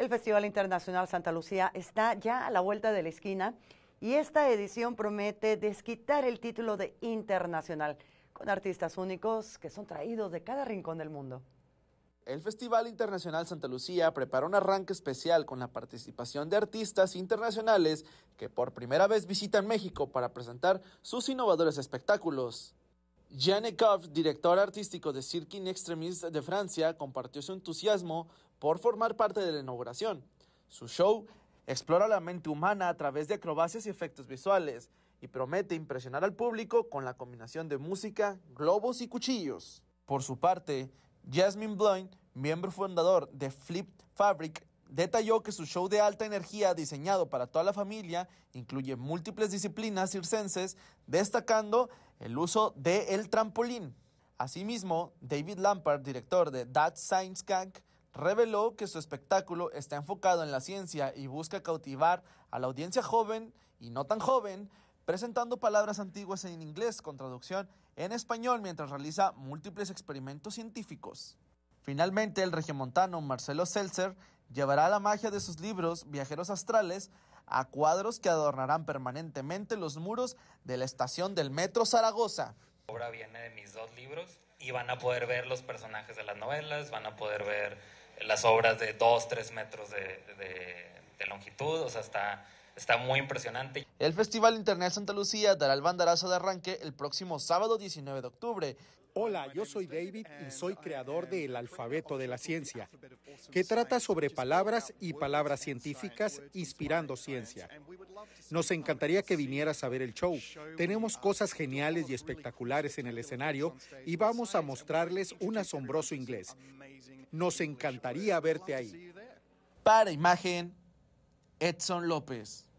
El Festival Internacional Santa Lucía está ya a la vuelta de la esquina y esta edición promete desquitar el título de internacional con artistas únicos que son traídos de cada rincón del mundo. El Festival Internacional Santa Lucía prepara un arranque especial con la participación de artistas internacionales que por primera vez visitan México para presentar sus innovadores espectáculos. Koff, director artístico de Cirque in Extremis de Francia, compartió su entusiasmo por formar parte de la inauguración. Su show explora la mente humana a través de acrobacias y efectos visuales y promete impresionar al público con la combinación de música, globos y cuchillos. Por su parte, Jasmine Bloin, miembro fundador de Flip Fabric, detalló que su show de alta energía diseñado para toda la familia incluye múltiples disciplinas circenses, destacando el uso del el trampolín. Asimismo, David Lampard, director de That Science Gang, reveló que su espectáculo está enfocado en la ciencia y busca cautivar a la audiencia joven y no tan joven, presentando palabras antiguas en inglés con traducción en español mientras realiza múltiples experimentos científicos. Finalmente, el regiomontano Marcelo Seltzer llevará la magia de sus libros Viajeros Astrales a cuadros que adornarán permanentemente los muros de la estación del Metro Zaragoza. La obra viene de mis dos libros y van a poder ver los personajes de las novelas, van a poder ver las obras de dos, tres metros de, longitud, o sea, está, muy impresionante. El Festival Internet Santa Lucía dará el banderazo de arranque el próximo sábado 19 de octubre. Hola, yo soy David y soy creador del alfabeto de la ciencia que trata sobre palabras y palabras científicas inspirando ciencia. Nos encantaría que vinieras a ver el show. Tenemos cosas geniales y espectaculares en el escenario y vamos a mostrarles un asombroso inglés. Nos encantaría verte ahí. Para imagen, Edson López.